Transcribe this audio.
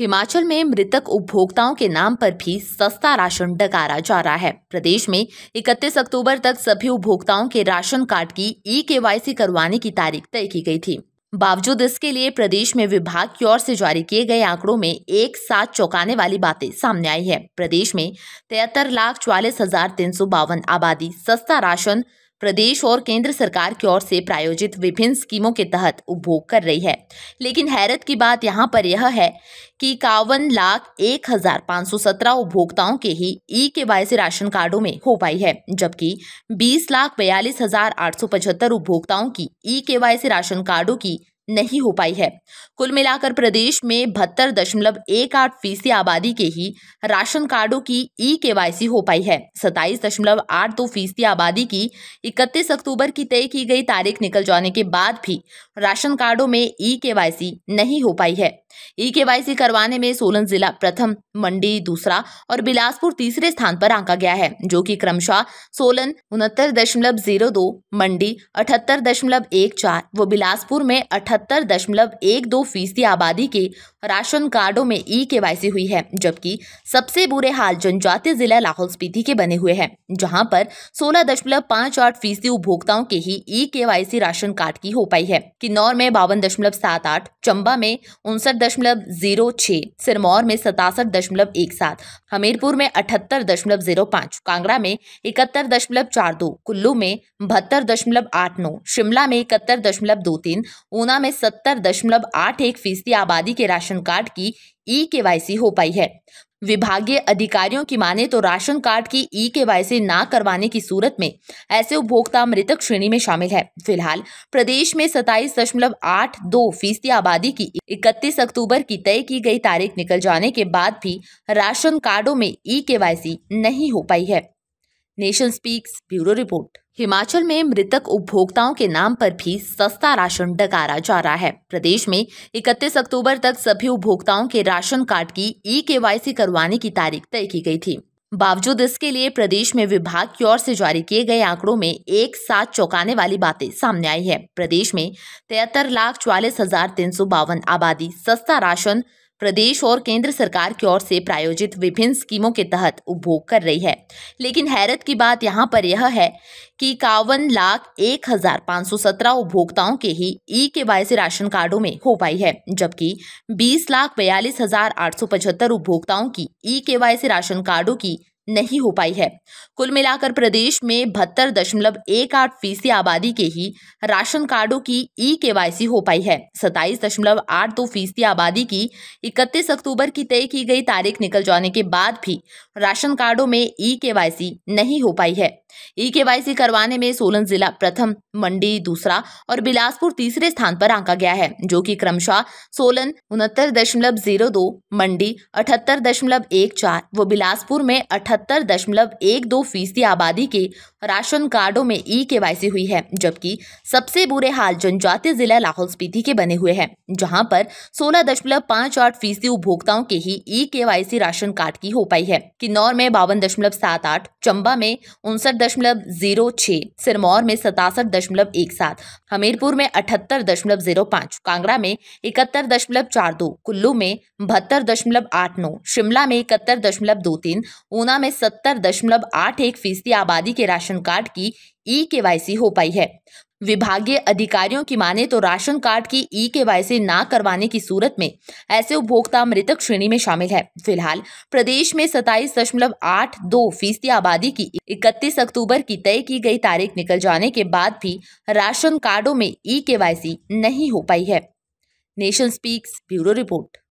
हिमाचल में मृतक उपभोक्ताओं के नाम पर भी सस्ता राशन डकारा जा रहा है प्रदेश में 31 अक्टूबर तक सभी उपभोक्ताओं के राशन कार्ड की ई के करवाने की तारीख तय की गई थी बावजूद इसके लिए प्रदेश में विभाग की ओर से जारी किए गए आंकड़ों में एक साथ चौंकाने वाली बातें सामने आई है प्रदेश में तिहत्तर लाख चौवालीस हजार तीन सौ बावन आबादी सस्ता राशन प्रदेश और केंद्र सरकार की ओर से प्रायोजित विभिन्न स्कीमों के तहत उपभोग कर रही है लेकिन हैरत की बात यहाँ पर यह है कि इक्यावन लाख एक हजार पाँच सौ सत्रह उपभोक्ताओं के ही ई के वाई सी राशन कार्डों में हो पाई है जबकि बीस लाख बयालीस हजार आठ सौ पचहत्तर उपभोक्ताओं की ई के वाई सी राशन कार्डों की नहीं हो पाई है कुल मिलाकर प्रदेश में बहत्तर दशमलव एक आठ फीसदी आबादी के ही राशन कार्डों की ई के हो पाई है सताईस दशमलव आठ दो फीसदी आबादी की इकतीस अक्टूबर की तय की गई तारीख निकल जाने के बाद भी राशन कार्डों में ई के नहीं हो पाई है ई e केवाईसी करवाने में सोलन जिला प्रथम मंडी दूसरा और बिलासपुर तीसरे स्थान पर आंका गया है जो कि क्रमशः सोलन उनहत्तर दशमलव जीरो दो मंडी अठहत्तर दशमलव एक चार व बिलासपुर में अठहत्तर दशमलव एक दो फीसदी आबादी के राशन कार्डो में ई e सी हुई है जबकि सबसे बुरे हाल जनजातीय जिला लाहौल स्पीति के बने हुए हैं जहाँ पर सोलह दशमलव पाँच आठ फीसदी उपभोक्ताओं के ही e e C ration card की हो पाई है किन्नौर में बावन दशमलव सात आठ चंबा में उनसठ दशमलव जीरो छः सिरमौर में सतासठ दशमलव एक सात हमीरपुर में अठहत्तर दशमलव जीरो पाँच कांगड़ा में इकहत्तर दशमलव चार दो कुल्लू में बहत्तर दशमलव आठ नौ शिमला में इकहत्तर दशमलव दो तीन ऊना में सत्तर दशमलव आठ एक फीसदी आबादी के राशन कार्ड की ई के हो पाई है विभागीय अधिकारियों की माने तो राशन कार्ड की ई के ना करवाने की सूरत में ऐसे उपभोक्ता मृतक श्रेणी में शामिल है फिलहाल प्रदेश में सताईस दशमलव आठ दो फीसदी आबादी की इकतीस अक्टूबर की तय की गई तारीख निकल जाने के बाद भी राशन कार्डो में ई के नहीं हो पाई है nation speaks bureau report Himachal में मृतक उपभोक्ताओं के नाम पर भी सस्ता राशन डकारा जा रहा है प्रदेश में 31 अक्टूबर तक सभी उपभोक्ताओं के राशन कार्ड की ई के करवाने की तारीख तय की गई थी बावजूद इसके लिए प्रदेश में विभाग की ओर से जारी किए गए आंकड़ों में एक साथ चौंकाने वाली बातें सामने आई है प्रदेश में तिहत्तर लाख चौवालीस हजार तीन सौ बावन आबादी सस्ता राशन प्रदेश और केंद्र सरकार की ओर से प्रायोजित विभिन्न स्कीमों के तहत उपभोग कर रही है लेकिन हैरत की बात यहाँ पर यह है कि इक्यावन लाख एक हजार पाँच सौ सत्रह उपभोक्ताओं के ही ई के वाई सी राशन कार्डों में हो पाई है जबकि बीस लाख बयालीस हजार आठ सौ पचहत्तर उपभोक्ताओं की ई के वाई सी राशन कार्डों की नहीं हो पाई है कुल मिलाकर प्रदेश में बहत्तर दशमलव एक आठ फीसदी आबादी के ही राशन कार्डों की ई के हो पाई है सताईस दशमलव आठ दो फीसदी आबादी की इकतीस अक्टूबर की तय की गई तारीख निकल जाने के बाद भी राशन कार्डों में ई के नहीं हो पाई है ई के करवाने में सोलन जिला प्रथम मंडी दूसरा और बिलासपुर तीसरे स्थान पर आंका गया है जो कि क्रमशः सोलन उनहत्तर दशमलव जीरो दो मंडी अठहत्तर दशमलव एक चार व बिलासपुर में अठहत्तर अठहत्तर दशमलव एक दो फीसदी आबादी के राशन कार्डो में ई के हुई है जबकि सबसे बुरे हाल जनजातीय जिला लाहौल स्पीति के बने हुए हैं जहां पर सोलह दशमलव पाँच आठ फीसदी उपभोक्ताओं के ही ई के राशन कार्ड की हो पाई है किन्नौर में बावन दशमलव सात आठ चंबा में उनसठ दशमलव जीरो छह सिरमौर में सतासठ दशमलव एक सात हमीरपुर में अठहत्तर दशमलव जीरो पाँच कांगड़ा में इकहत्तर दशमलव चार दो कुल्लू में बहत्तर दशमलव आठ नौ शिमला में इकहत्तर दशमलव दो तीन ऊना में सत्तर दशमलव आठ एक फीसदी आबादी के राशन राशन कार्ड की ई के हो पाई है विभागीय अधिकारियों की माने तो राशन कार्ड की ई के वाई ना करवाने की सूरत में ऐसे उपभोक्ता मृतक श्रेणी में शामिल है फिलहाल प्रदेश में सताईस दशमलव आठ दो फीसदी आबादी की इकतीस अक्टूबर की तय की गई तारीख निकल जाने के बाद भी राशन कार्डों में ई के नहीं हो पाई है नेशन स्पीक्स ब्यूरो रिपोर्ट